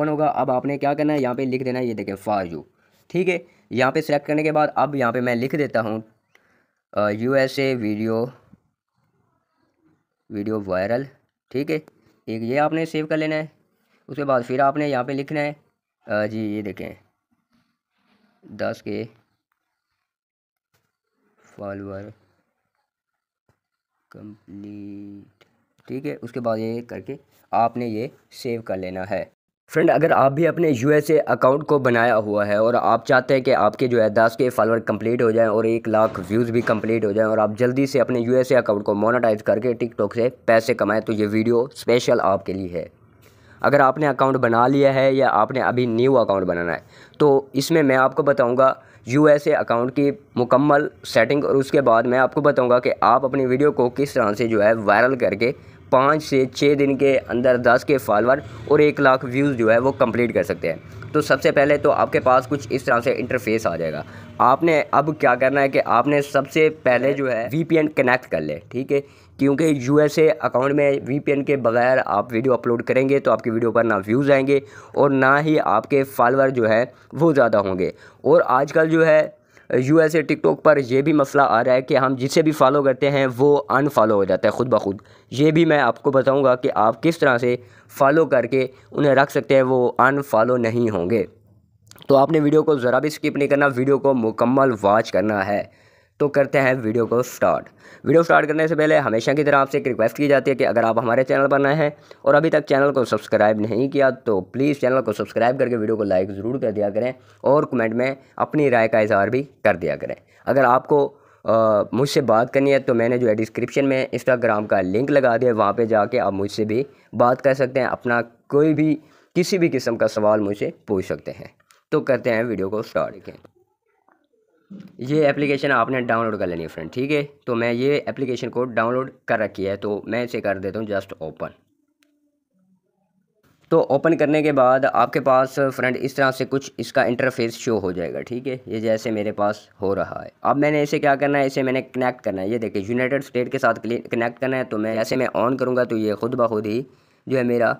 open होगा अब आपने क्या करना है यहाँ पे लिख देना है ये देखें फॉर यू ठीक है यहाँ पे सेलेक्ट करने के बाद अब यहाँ पे मैं लिख देता हूँ U S A video video viral ठीक है एक ये आपने सेव कर लेना है उसके बाद फिर आपने यहाँ पे लिखना है आ, जी ये देखें दस के फॉलोअर कंप्लीट ठीक है उसके बाद ये करके आपने ये सेव कर लेना है फ्रेंड अगर आप भी अपने यू अकाउंट को बनाया हुआ है और आप चाहते हैं कि आपके जो है दस के फॉलोअर कंप्लीट हो जाएं और एक लाख व्यूज़ भी कंप्लीट हो जाएं और आप जल्दी से अपने यू अकाउंट को मोनेटाइज करके टिकटॉक से पैसे कमाएं तो ये वीडियो स्पेशल आपके लिए है अगर आपने अकाउंट बना लिया है या आपने अभी न्यू अकाउंट बनाना है तो इसमें मैं आपको बताऊँगा यू अकाउंट की मुकम्मल सेटिंग और उसके बाद मैं आपको बताऊँगा कि आप अपनी वीडियो को किस तरह से जो है वायरल करके पाँच से छः दिन के अंदर दस के फॉलोअर और एक लाख व्यूज़ जो है वो कंप्लीट कर सकते हैं तो सबसे पहले तो आपके पास कुछ इस तरह से इंटरफेस आ जाएगा आपने अब क्या करना है कि आपने सबसे पहले जो है वी कनेक्ट कर ले ठीक है क्योंकि यू अकाउंट में वी के बगैर आप वीडियो अपलोड करेंगे तो आपकी वीडियो पर ना व्यूज़ आएंगे और ना ही आपके फॉलोअर जो है वो ज़्यादा होंगे और आजकल जो है यूएसए टिकटॉक पर यह भी मसला आ रहा है कि हम जिसे भी फॉलो करते हैं वो अनफॉलो हो जाता है ख़ुद ब खुद ये भी मैं आपको बताऊंगा कि आप किस तरह से फॉलो करके उन्हें रख सकते हैं वो अनफॉलो नहीं होंगे तो आपने वीडियो को ज़रा भी स्किप नहीं करना वीडियो को मुकम्मल वॉच करना है तो करते हैं वीडियो को स्टार्ट वीडियो स्टार्ट करने से पहले हमेशा की तरह आपसे एक रिक्वेस्ट की जाती है कि अगर आप हमारे चैनल पर नए हैं और अभी तक चैनल को सब्सक्राइब नहीं किया तो प्लीज़ चैनल को सब्सक्राइब करके वीडियो को लाइक ज़रूर कर दिया करें और कमेंट में अपनी राय का इजहार भी कर दिया करें अगर आपको मुझसे बात करनी है तो मैंने जो है डिस्क्रिप्शन में इंस्टाग्राम का लिंक लगा दिया वहाँ पर जाके आप मुझसे भी बात कर सकते हैं अपना कोई भी किसी भी किस्म का सवाल मुझसे पूछ सकते हैं तो करते हैं वीडियो को स्टार्ट ये एप्लीकेशन आपने डाउनलोड कर लेनी है फ्रेंड ठीक है तो मैं ये एप्लीकेशन को डाउनलोड कर रखी है तो मैं इसे कर देता हूँ जस्ट ओपन तो ओपन करने के बाद आपके पास फ्रेंड इस तरह से कुछ इसका इंटरफेस शो हो जाएगा ठीक है ये जैसे मेरे पास हो रहा है अब मैंने इसे क्या करना है इसे मैंने कनेक्ट करना है ये देखिए यूनाइटेड स्टेट के साथ कनेक्ट करना है तो मैं ऐसे मैं ऑन करूँगा तो ये खुद ब खुद ही जो है मेरा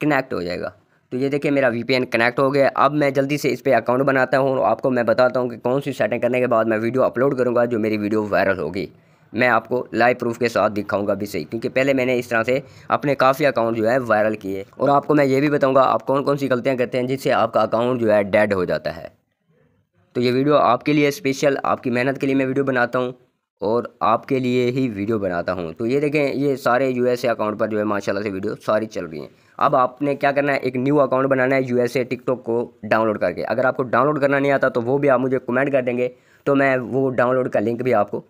कनेक्ट हो जाएगा तो ये देखिए मेरा वी कनेक्ट हो गया अब मैं जल्दी से इस पर अकाउंट बनाता हूँ और आपको मैं बताता हूँ कि कौन सी सेटिंग करने के बाद मैं वीडियो अपलोड करूँगा जो मेरी वीडियो वायरल होगी मैं आपको लाइव प्रूफ के साथ दिखाऊंगा भी सही क्योंकि पहले मैंने इस तरह से अपने काफ़ी अकाउंट जो है वायरल किए और आपको मैं ये भी बताऊंगा आप कौन कौन सी गलतियां करते हैं जिससे आपका अकाउंट जो है डेड हो जाता है तो ये वीडियो आपके लिए स्पेशल आपकी मेहनत के लिए मैं वीडियो बनाता हूँ और आपके लिए ही वीडियो बनाता हूँ तो ये देखें ये सारे यू एस ए अकाउंट पर जो है माशाल्लाह से वीडियो सारी चल रही हैं अब आपने क्या करना है एक न्यू अकाउंट बनाना है यू एस ए टिकटॉक को डाउनलोड करके अगर आपको डाउनलोड करना नहीं आता तो वो भी आप मुझे कमेंट कर देंगे तो मैं वो डाउनलोड का लिंक भी आपको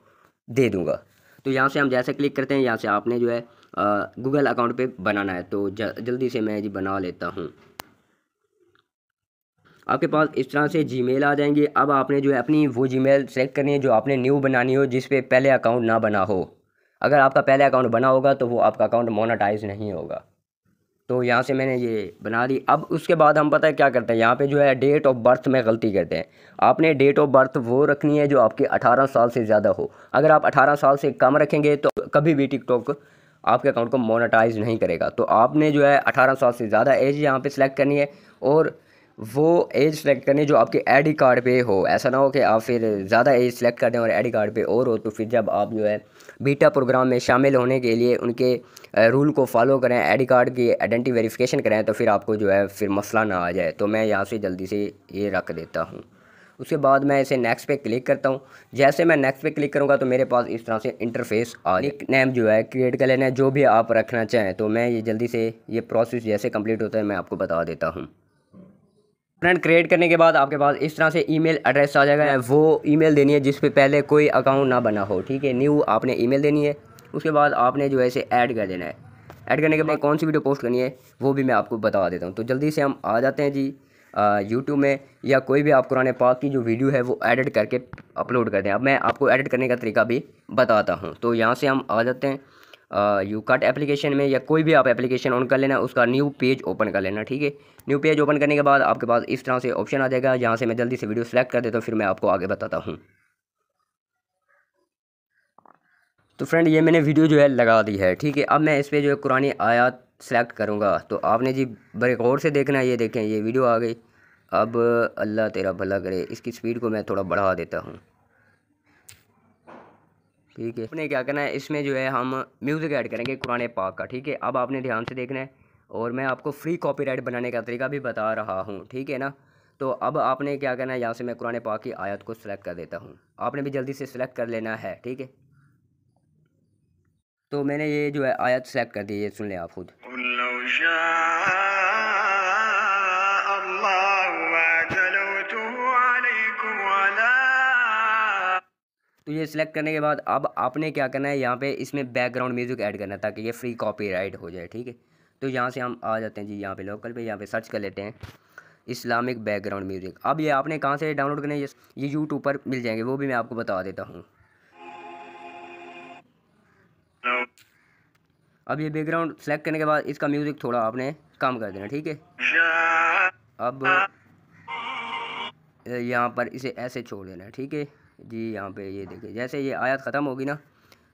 दे दूँगा तो यहाँ से हम जैसे क्लिक करते हैं यहाँ से आपने जो है गूगल अकाउंट पर बनाना है तो जल्दी से मैं जी बना लेता हूँ आपके पास इस तरह से मेल आ जाएंगे अब आपने जो है अपनी वो मेल सेलेक्ट करनी है जो आपने न्यू बनानी हो जिस पर पहले अकाउंट ना बना हो अगर आपका पहले अकाउंट बना होगा तो वो आपका अकाउंट मोनाटाइज नहीं होगा तो यहाँ से मैंने ये बना दी अब उसके बाद हम पता है क्या करते हैं यहाँ पे जो है डेट ऑफ बर्थ में गलती करते हैं आपने डेट ऑफ बर्थ वो रखनी है जो आपके 18 साल से ज़्यादा हो अगर आप 18 साल से कम रखेंगे तो कभी भी टिकटॉक आपके अकाउंट को मोनेटाइज नहीं करेगा तो आपने जो है अठारह साल से ज़्यादा एज यहाँ पर सेलेक्ट करनी है और वो एज सेलेक्ट करनी जो आपके आई डी कार्ड पे हो ऐसा ना हो कि आप फिर ज़्यादा एज सेलेक्ट कर दें और आई डी कार्ड पे और हो तो फिर जब आप जो है बीटा प्रोग्राम में शामिल होने के लिए उनके रूल को फॉलो करें आई डी कार्ड की आइडेंटिटी वेरिफिकेशन करें तो फिर आपको जो है फिर मसला ना आ जाए तो मैं यहाँ से जल्दी से ये रख देता हूँ उसके बाद मैं इसे नेक्स्ट पे क्लिक करता हूँ जैसे मैं नेक्स्ट पे क्लिक करूँगा तो मेरे पास इस तरह से इंटरफेस आ एक नेम जो है क्रिएट कर लेना है जो भी आप रखना चाहें तो मैं ये जल्दी से ये प्रोसेस जैसे कंप्लीट होता है मैं आपको बता देता हूँ फ्रेंड क्रिएट करने के बाद आपके पास इस तरह से ईमेल एड्रेस आ जाएगा वो ईमेल देनी है जिस पे पहले कोई अकाउंट ना बना हो ठीक है न्यू आपने ईमेल देनी है उसके बाद आपने जो है इसे ऐड कर देना है ऐड करने के बाद कौन सी वीडियो पोस्ट करनी है वो भी मैं आपको बता देता हूँ तो जल्दी से हम आ जाते हैं जी यूट्यूब में या कोई भी आप कुरान पाक की जो वीडियो है वो एडिट करके अपलोड कर दें अब मैं आपको एडिट करने का तरीका भी बताता हूँ तो यहाँ से हम आ जाते हैं यू कट एप्लीकेशन में या कोई भी आप एप्लीकेशन ऑन कर लेना उसका न्यू पेज ओपन कर लेना ठीक है न्यू पेज ओपन करने के बाद आपके पास इस तरह से ऑप्शन आ जाएगा जहाँ से मैं जल्दी से वीडियो सेलेक्ट कर देता हूँ फिर मैं आपको आगे बताता हूँ तो फ्रेंड ये मैंने वीडियो जो है लगा दी है ठीक है अब मैं इस पर जो है कुरानी आयात सेलेक्ट करूँगा तो आपने जी बड़े गौर से देखना है ये देखें ये वीडियो आ गई अब अल्लाह तेरा भला करे इसकी स्पीड को मैं थोड़ा बढ़ा देता हूँ ठीक है अपने क्या करना है इसमें जो है हम म्यूज़िक ऐड करेंगे कुरान पाक का ठीक है अब आपने ध्यान से देखना है और मैं आपको फ्री कॉपीराइट बनाने का तरीका भी बता रहा हूँ ठीक है ना तो अब आपने क्या करना है यहाँ से मैं कुरान पाक की आयत को सिलेक्ट कर देता हूँ आपने भी जल्दी से सिलेक्ट कर लेना है ठीक है तो मैंने ये जो है आयत सेलेक्ट कर दी ये सुन लें आप खुद तो ये सिलेक्ट करने के बाद अब आपने क्या करना है यहाँ पे इसमें बैकग्राउंड म्यूज़िक ऐड करना है ताकि ये फ्री कॉपीराइट हो जाए ठीक है तो यहाँ से हम आ जाते हैं जी यहाँ पे लोकल पे यहाँ पे सर्च कर लेते हैं इस्लामिक बैकग्राउंड म्यूज़िक अब ये आपने कहाँ से डाउनलोड करना है ये यूट्यूब पर मिल जाएंगे वो भी मैं आपको बता देता हूँ अब ये बैकग्राउंड सेलेक्ट करने के बाद इसका म्यूज़िक थोड़ा आपने कम कर देना ठीक है अब यहाँ पर इसे ऐसे छोड़ देना ठीक है जी यहाँ पे ये देखिए जैसे ये आयत ख़त्म होगी ना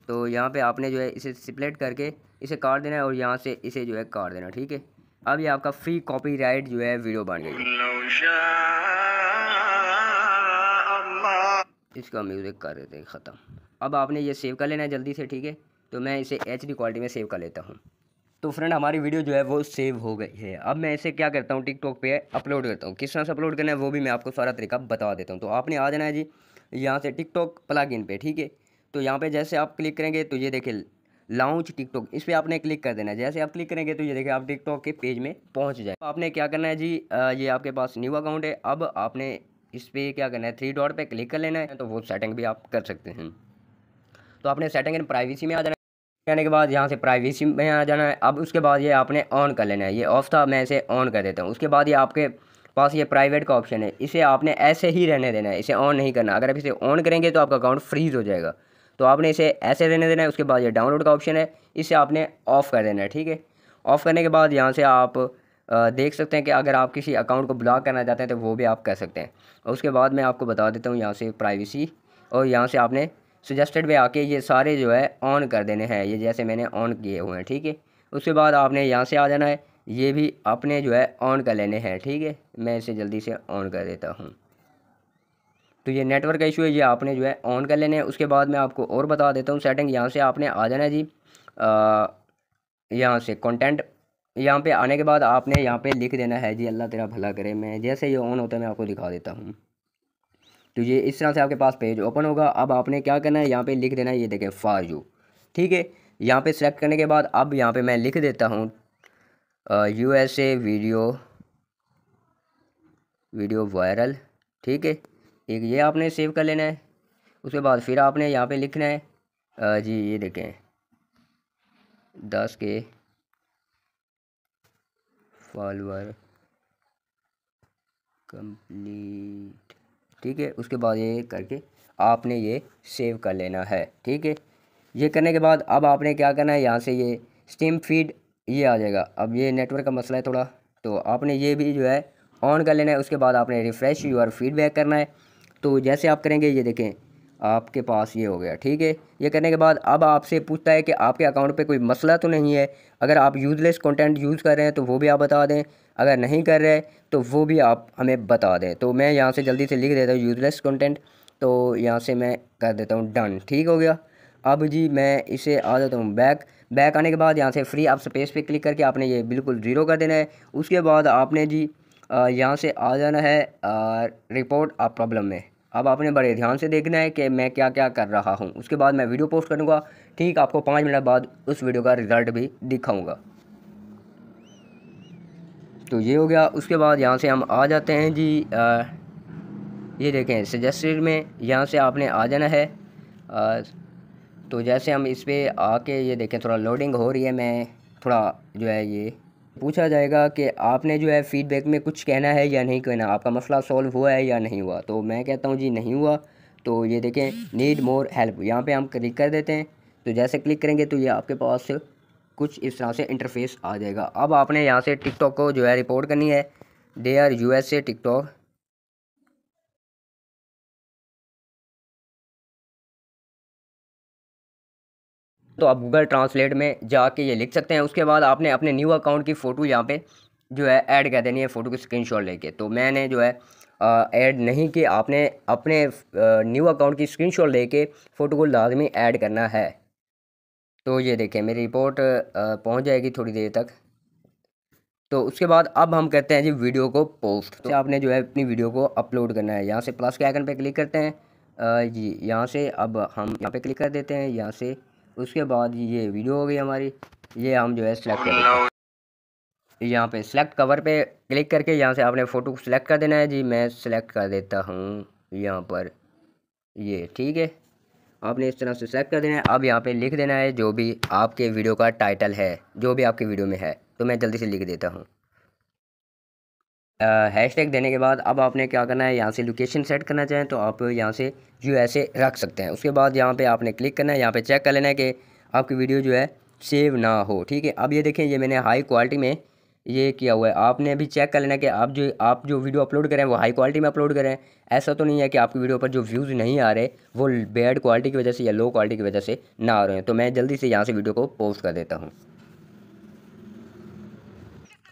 तो यहाँ पे आपने जो है इसे सिप्लेट करके इसे काट देना है और यहाँ से इसे जो है काट देना ठीक है अब ये आपका फ्री कॉपीराइट जो है वीडियो बन गई इसका म्यूज़िक कर देते हैं ख़त्म अब आपने ये सेव कर लेना है जल्दी से ठीक है तो मैं इसे एच क्वालिटी में सेव कर लेता हूँ तो फ्रेंड हमारी वीडियो जो है वो सेव हो गई है अब मैं इसे क्या करता हूँ टिकटॉक पे अपलोड करता हूँ किस तरह से अपलोड करना है वो भी मैं आपको सारा तरीका बता देता हूँ तो आपने आ जाना है जी यहाँ से टिकटॉक प्लगइन पे ठीक है तो यहाँ पे जैसे आप क्लिक करेंगे तो ये देखिए लॉन्च टिकटॉक इस पर आपने क्लिक कर देना है जैसे आप क्लिक करेंगे तो ये देखिए आप टिकटॉक के पेज में पहुँच जाए तो आपने क्या करना है जी ये आपके पास न्यू अकाउंट है अब आपने इस पर क्या करना है थ्री डॉट पर क्लिक कर लेना है तो वो सेटिंग भी आप कर सकते हैं तो आपने सेटिंग एंड प्राइवेसी में आ जाना है आने के बाद यहाँ से प्राइवेसी में आ जाना है अब उसके बाद ये आपने ऑन कर लेना है ये ऑफ था मैं इसे ऑन कर देता हूँ उसके बाद ये आपके पास ये प्राइवेट का ऑप्शन है इसे आपने ऐसे ही रहने देना है इसे ऑन नहीं करना अगर आप इसे ऑन करेंगे तो आपका अकाउंट फ्रीज़ हो जाएगा तो आपने इसे ऐसे रहने देना है उसके बाद ये डाउनलोड का ऑप्शन है इसे आपने ऑफ़ कर देना है ठीक है ऑफ़ करने के बाद यहाँ से आप देख सकते हैं कि अगर आप किसी अकाउंट को ब्लॉक करना चाहते हैं तो वो भी आप कर सकते हैं और उसके बाद मैं आपको बता देता हूँ यहाँ से प्राइवेसी और यहाँ से आपने सजेस्टेड में आके ये सारे जो है ऑन कर देने हैं ये जैसे मैंने ऑन किए हुए हैं ठीक है उसके बाद आपने यहाँ से आ जाना है ये भी अपने जो है ऑन कर लेने हैं ठीक है मैं इसे जल्दी से ऑन कर देता हूँ तो ये नेटवर्क का इशू है ये आपने जो है ऑन कर लेने हैं उसके बाद मैं आपको और बता देता हूँ सेटिंग यहाँ से आपने आ जाना जी यहाँ से कंटेंट यहाँ पे आने के बाद आपने यहाँ पे लिख देना है जी अल्लाह तेरा भला करे मैं जैसे ये ऑन होता है मैं आपको दिखा देता हूँ तो ये इस तरह से आपके पास पेज ओपन होगा अब आपने क्या करना है यहाँ पर लिख देना है ये देखें फार यू ठीक है यहाँ पर सेलेक्ट करने के बाद अब यहाँ पर मैं लिख देता हूँ U S A video video viral ठीक है एक ये आपने सेव कर लेना है उसके बाद फिर आपने यहाँ पे लिखना है आ, जी ये देखें दस के फॉलोअर कंप्लीट ठीक है उसके बाद ये करके आपने ये सेव कर लेना है ठीक है ये करने के बाद अब आपने क्या करना है यहाँ से ये स्टीम फीड ये आ जाएगा अब ये नेटवर्क का मसला है थोड़ा तो आपने ये भी जो है ऑन कर लेना है उसके बाद आपने रिफ़्रेश यूर फीडबैक करना है तो जैसे आप करेंगे ये देखें आपके पास ये हो गया ठीक है ये करने के बाद अब आपसे पूछता है कि आपके अकाउंट पे कोई मसला तो नहीं है अगर आप यूज़लेस कंटेंट यूज़ कर रहे हैं तो वो भी आप बता दें अगर नहीं कर रहे तो वो भी आप हमें बता दें तो मैं यहाँ से जल्दी से लिख देता हूँ यूज़लेस कंटेंट तो यहाँ से मैं कर देता हूँ डन ठीक हो गया अब जी मैं इसे आ जाता हूँ बैक बैक आने के बाद यहाँ से फ्री आप स्पेस पे क्लिक करके आपने ये बिल्कुल ज़ीरो कर देना है उसके बाद आपने जी यहाँ से आ जाना है रिपोर्ट आप प्रॉब्लम में अब आपने बड़े ध्यान से देखना है कि मैं क्या क्या कर रहा हूँ उसके बाद मैं वीडियो पोस्ट करूँगा ठीक आपको पाँच मिनट बाद उस वीडियो का रिज़ल्ट भी दिखाऊँगा तो ये हो गया उसके बाद यहाँ से हम आ जाते हैं जी ये देखें सजेस्टेड में यहाँ से आपने आ जाना है तो जैसे हम इस पर आके ये देखें थोड़ा लोडिंग हो रही है मैं थोड़ा जो है ये पूछा जाएगा कि आपने जो है फ़ीडबैक में कुछ कहना है या नहीं कहना आपका मसला सॉल्व हुआ है या नहीं हुआ तो मैं कहता हूँ जी नहीं हुआ तो ये देखें नीड मोर हेल्प यहाँ पे हम क्लिक कर देते हैं तो जैसे क्लिक करेंगे तो ये आपके पास कुछ इस तरह से इंटरफेस आ जाएगा अब आपने यहाँ से टिकटॉक को जो है रिपोर्ट करनी है they are U S A TikTok तो आप गूगल ट्रांसलेट में जाके ये लिख सकते हैं उसके बाद आपने अपने न्यू अकाउंट की फ़ोटो यहाँ पे जो है ऐड कर देनी है फ़ोटो की स्क्रीनशॉट लेके तो मैंने जो है ऐड नहीं किया आपने अपने न्यू अकाउंट की शॉट लेके फ़ोटो को लाजमी ऐड करना है तो ये देखें मेरी रिपोर्ट पहुँच जाएगी थोड़ी देर तक तो उसके बाद अब हम करते हैं जी वीडियो को पोस्ट तो आपने जो है अपनी वीडियो को अपलोड करना है यहाँ से प्लस के आइकन पे क्लिक करते हैं जी यहाँ से अब हम यहाँ पे क्लिक कर देते हैं यहाँ से उसके बाद ये वीडियो हो गई हमारी ये हम जो है सिलेक्ट करें यहाँ पे सिलेक्ट कवर पे क्लिक करके यहाँ से आपने फ़ोटो सिलेक्ट कर देना है जी मैं सिलेक्ट कर देता हूँ यहाँ पर ये ठीक है आपने इस तरह से सेलेक्ट कर देना है अब यहाँ पे लिख देना है जो भी आपके वीडियो का टाइटल है जो भी आपके वीडियो में है तो मैं जल्दी से लिख देता हूँ हैश टैग देने के बाद अब आपने क्या करना है यहाँ से लोकेशन सेट करना चाहें तो आप यहाँ से जो ऐसे रख सकते हैं उसके बाद यहाँ पे आपने क्लिक करना है यहाँ पे चेक कर लेना है कि आपकी वीडियो जो है सेव ना हो ठीक है अब ये देखें ये मैंने हाई क्वालिटी में ये किया हुआ है आपने अभी चेक कर लेना है कि आप जो आप जो वीडियो अपलोड करें वो हाई क्वालिटी में अपलोड करें ऐसा तो नहीं है कि आपकी वीडियो पर जो व्यूज़ नहीं आ रहे वो बैड क्वालिटी की वजह से या लो क्वालिटी की वजह से ना आ रहे हैं तो मैं जल्दी से यहाँ से वीडियो को पोस्ट कर देता हूँ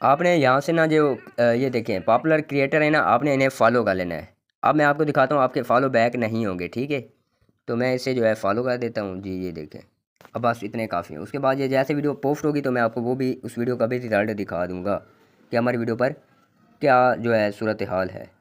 आपने यहाँ से ना जो ये देखें पॉपुलर क्रिएटर है ना आपने इन्हें फॉलो कर लेना है अब मैं आपको दिखाता हूँ आपके फॉलो बैक नहीं होंगे ठीक है तो मैं इसे जो है फॉलो कर देता हूँ जी ये देखें अब बस इतने काफ़ी हैं उसके बाद ये जैसे वीडियो पोस्ट होगी तो मैं आपको वो भी उस वीडियो का भी रिजल्ट दिखा दूँगा कि हमारी वीडियो पर क्या जो है सूरत हाल है